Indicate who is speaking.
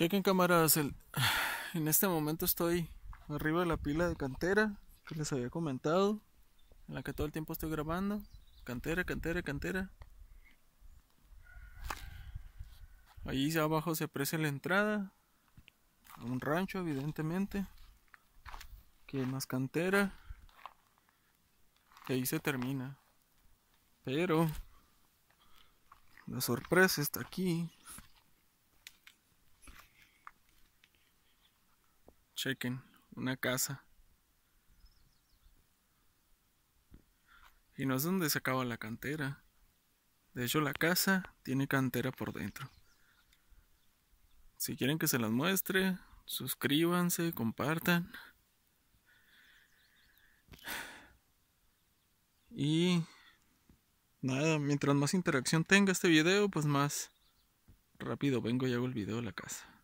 Speaker 1: Chequen cámaras, el... en este momento estoy arriba de la pila de cantera que les había comentado, en la que todo el tiempo estoy grabando. Cantera, cantera, cantera. Allí abajo se aprecia la entrada a un rancho, evidentemente. Que más cantera. Y ahí se termina. Pero la sorpresa está aquí. Chequen, una casa. Y no es donde se acaba la cantera. De hecho, la casa tiene cantera por dentro. Si quieren que se las muestre, suscríbanse, compartan. Y nada, mientras más interacción tenga este video, pues más rápido vengo y hago el video de la casa.